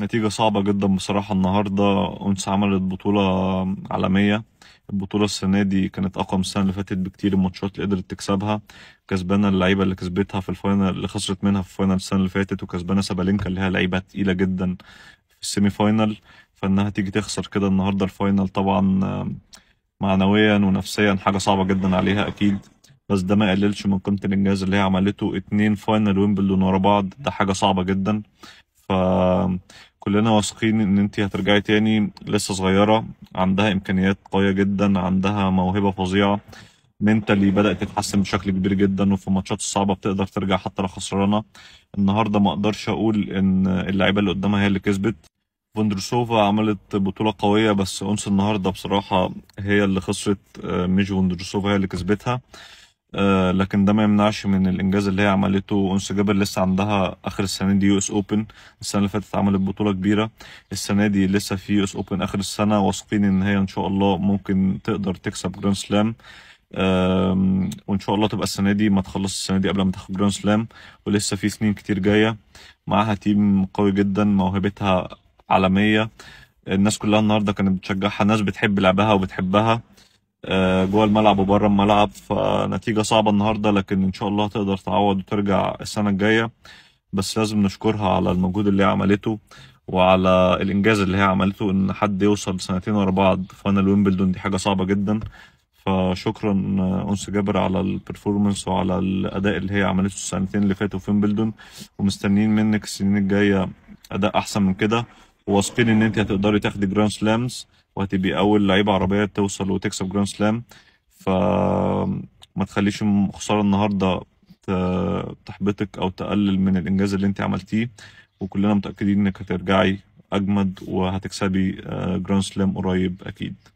نتيجة صعبة جدا بصراحة النهاردة أنس عملت بطولة عالمية البطولة السنة دي كانت أقوى من السنة اللي فاتت بكتير الماتشات اللي قدرت تكسبها كسبانة اللعيبة اللي كسبتها في الفاينل اللي خسرت منها في الفاينل السنة اللي فاتت وكسبانة سابالينكا اللي هي لعيبة تقيلة جدا في السيمي فاينل فإنها تيجي تخسر كده النهاردة الفاينل طبعا معنويا ونفسيا حاجة صعبة جدا عليها أكيد بس ده ما يقللش من قيمه الانجاز اللي هي عملته اتنين فاينل ويمبلدون ورا بعض ده حاجه صعبه جدا ف كلنا واثقين ان انت هترجعي تاني لسه صغيره عندها امكانيات قويه جدا عندها موهبه فظيعه منتلي بدات تتحسن بشكل كبير جدا وفي الماتشات الصعبه بتقدر ترجع حتى لو خسرانه النهارده ما اقدرش اقول ان اللعيبه اللي قدامها هي اللي كسبت فوندروسوفا عملت بطولة قوية بس أنس النهاردة بصراحة هي اللي خسرت آه، مش فوندروسوفا هي اللي كسبتها آه، لكن ده ما يمنعش من الانجاز اللي هي عملته انس جابر لسه عندها اخر السنه دي يو اس اوبن السنه اللي فاتت عملت بطوله كبيره السنه دي لسه في يو اس اوبن اخر السنه واثقين ان هي ان شاء الله ممكن تقدر تكسب جراند سلام وان شاء الله تبقى السنه دي ما تخلص السنه دي قبل ما تاخد جراند سلام ولسه في سنين كتير جايه معاها تيم قوي جدا موهبتها عالميه الناس كلها النهارده كانت بتشجعها ناس بتحب لعبها وبتحبها آه، جوه الملعب وبره الملعب فنتيجه صعبه النهارده لكن ان شاء الله تقدر تعوض وترجع السنه الجايه بس لازم نشكرها على المجهود اللي هي عملته وعلى الانجاز اللي هي عملته ان حد يوصل سنتين ورا بعض فاينل ويمبلدون دي حاجه صعبه جدا فشكرا آه، انس جابر على البرفورمانس وعلى الاداء اللي هي عملته السنتين اللي فاتوا في ويمبلدون ومستنيين منك السنين الجايه اداء احسن من كده واثقين ان انت هتقدري تاخدي جراند سلامز وهتبقي اول لعيبه عربيه توصل وتكسب جراند سلام ما تخليش خساره النهارده تحبطك او تقلل من الانجاز اللي انت عملتيه وكلنا متاكدين انك هترجعي اجمد وهتكسبي جراند آه، سلام قريب اكيد